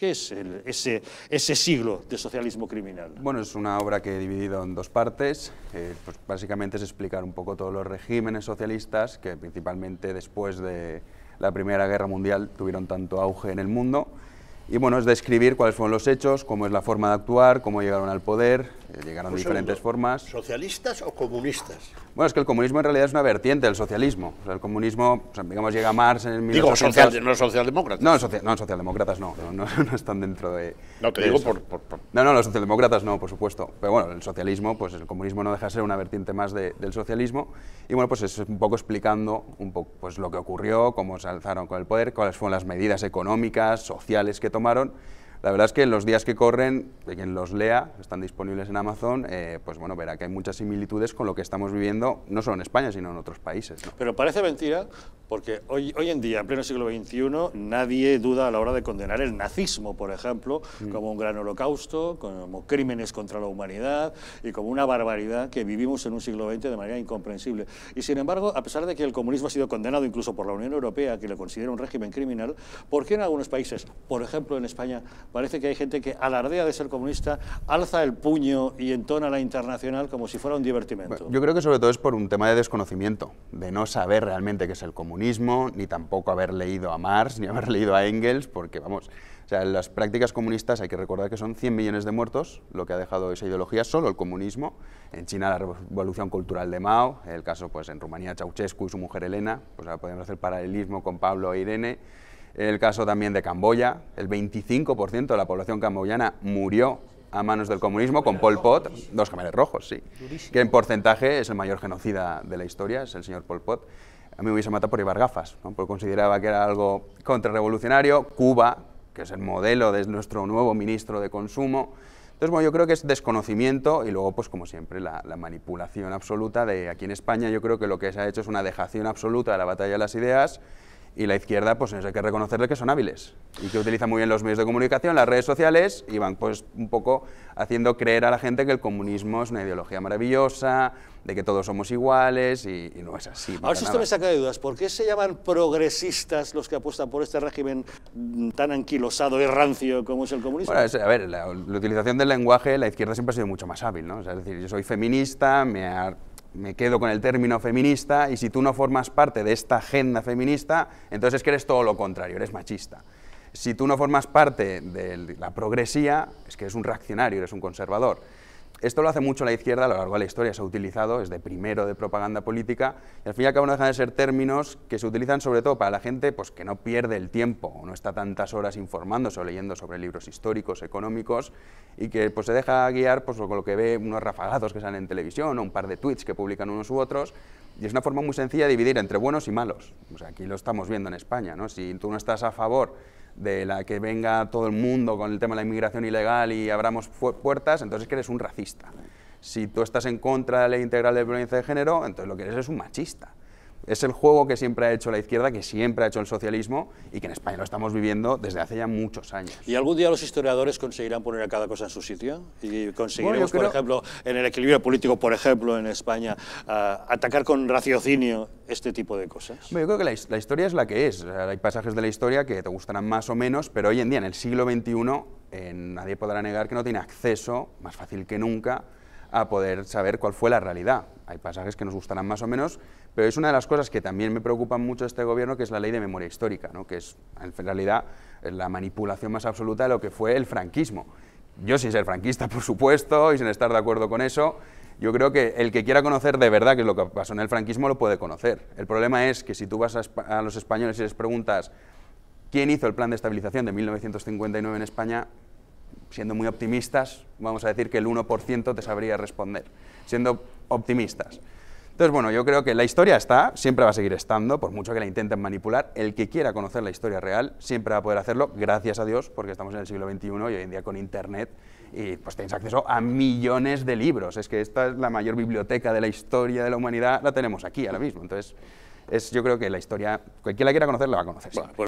¿Qué es ese, siglo de socialismo criminal? Bueno, es una obra que he dividido en dos partes. Eh, pues, básicamente es explicar un poco todos los regímenes socialistas que principalmente después de la Primera Guerra Mundial tuvieron tanto auge en el mundo. Y bueno, es describir cuáles fueron los hechos, cómo es la forma de actuar, cómo llegaron al poder, eh, llegaron de pues diferentes formas. ¿Socialistas o comunistas? Bueno, es que el comunismo en realidad es una vertiente del socialismo. el comunismo, digamos, llega a Marx en el Digo, no socialdemócratas. No, no socialdemócratas no, no, no, están dentro de... No, te digo por, No, no, los socialdemócratas no, por supuesto. Pero bueno, el socialismo, pues el comunismo no deja de ser una vertiente más del socialismo. Y bueno, pues es un poco explicando un poco, pues, lo que ocurrió, cómo se alzaron con el poder, cuáles fueron las medidas económicas, sociales que tomaron la verdad es que en los días que corren, de quien los lea, están disponibles en Amazon, eh, pues bueno, verá que hay muchas similitudes con lo que estamos viviendo, no solo en España, sino en otros países. Pero parece mentira porque hoy, hoy en día, en pleno siglo XXI, nadie duda a la hora de condenar el nazismo, por ejemplo, mm. como un gran holocausto, como crímenes contra la humanidad y como una barbaridad que vivimos en un siglo XX de manera incomprensible. Y sin embargo, a pesar de que el comunismo ha sido condenado incluso por la Unión Europea, que lo considera un régimen criminal, ¿por qué en algunos países, por ejemplo en España, parece que hay gente que alardea de ser comunista, alza el puño y entona la internacional como si fuera un divertimento? yo creo que sobre todo es por un tema de desconocimiento, de no saber realmente qué es el comunismo ni tampoco haber leído a Marx, ni haber leído a Engels, porque vamos, o sea, las prácticas comunistas hay que recordar que son 100 millones de muertos, lo que ha dejado esa ideología, solo el comunismo. En China la revolución cultural de Mao, el caso pues en Rumanía Ceausescu y su mujer Elena, pues ahora podemos hacer paralelismo con Pablo e Irene. El caso también de Camboya, el 25% de la población camboyana murió a manos del comunismo con Pol Pot, dos camareros rojos, sí, que en porcentaje es el mayor genocida de la historia, es el señor Pol Pot a mí me hubiese matado por llevar gafas, ¿no? porque consideraba que era algo contrarrevolucionario. Cuba, que es el modelo de nuestro nuevo ministro de Consumo. Entonces, bueno, yo creo que es desconocimiento y luego, pues como siempre, la, manipulación absoluta de aquí en España. Yo creo que lo que se ha hecho es una dejación absoluta de la batalla de las ideas y la izquierda, pues hay que reconocerle que son hábiles y que utilizan muy bien los medios de comunicación, las redes sociales y van pues un poco haciendo creer a la gente que el comunismo es una ideología maravillosa, de que todos somos iguales y, no es así. ver si esto me saca de dudas, ¿por qué se llaman progresistas los que apuestan por este régimen tan anquilosado y rancio como es el comunismo? a ver, la, utilización del lenguaje, la izquierda siempre ha sido mucho más hábil, ¿no? es decir, yo soy feminista, me, me quedo con el término feminista y si tú no formas parte de esta agenda feminista, entonces es que eres todo lo contrario, eres machista si tú no formas parte de la progresía, es que eres un reaccionario, eres un conservador. Esto lo hace mucho la izquierda a lo largo de la historia, se ha utilizado es de primero de propaganda política y al fin y al cabo no dejan de ser términos que se utilizan sobre todo para la gente pues, que no pierde el tiempo o no está tantas horas informándose o leyendo sobre libros históricos, económicos y que pues, se deja guiar pues, con lo que ve unos rafagados que salen en televisión o un par de tweets que publican unos u otros y es una forma muy sencilla de dividir entre buenos y malos. O sea, aquí lo estamos viendo en España, ¿no? si tú no estás a favor de la que venga todo el mundo con el tema de la inmigración ilegal y abramos puertas, entonces que eres un racista. Si tú estás en contra de la ley integral de violencia de género, entonces lo que eres es un machista. Es el juego que siempre ha hecho la izquierda, que siempre ha hecho el socialismo y que en España lo estamos viviendo desde hace ya muchos años. ¿Y algún día los historiadores conseguirán poner a cada cosa en su sitio? ¿Y conseguiremos, por ejemplo, en el equilibrio político, por ejemplo, en España, atacar con raciocinio este tipo de cosas? yo creo que la, historia es la que es. Hay pasajes de la historia que te gustarán más o menos, pero hoy en día, en el siglo XXI, eh, nadie podrá negar que no tiene acceso, más fácil que nunca, a poder saber cuál fue la realidad. Hay pasajes que nos gustarán más o menos, pero es una de las cosas que también me preocupan mucho este gobierno, que es la ley de memoria histórica, ¿no? que es en realidad la manipulación más absoluta de lo que fue el franquismo. Yo sin ser franquista, por supuesto, y sin estar de acuerdo con eso, yo creo que el que quiera conocer de verdad qué es lo que pasó en el franquismo lo puede conocer. El problema es que si tú vas a, a los españoles y les preguntas quién hizo el plan de estabilización de 1959 en España, siendo muy optimistas, vamos a decir que el 1% te sabría responder, siendo optimistas. Entonces, bueno, yo creo que la historia está, siempre va a seguir estando, por mucho que la intenten manipular, el que quiera conocer la historia real siempre va a poder hacerlo, gracias a Dios, porque estamos en el siglo XXI y hoy en día con Internet y pues tienes acceso a millones de libros. Es que esta es la mayor biblioteca de la historia de la humanidad, la tenemos aquí ahora mismo. Entonces, es, yo creo que la historia, cualquiera quiera conocer, la va a conocer. Pues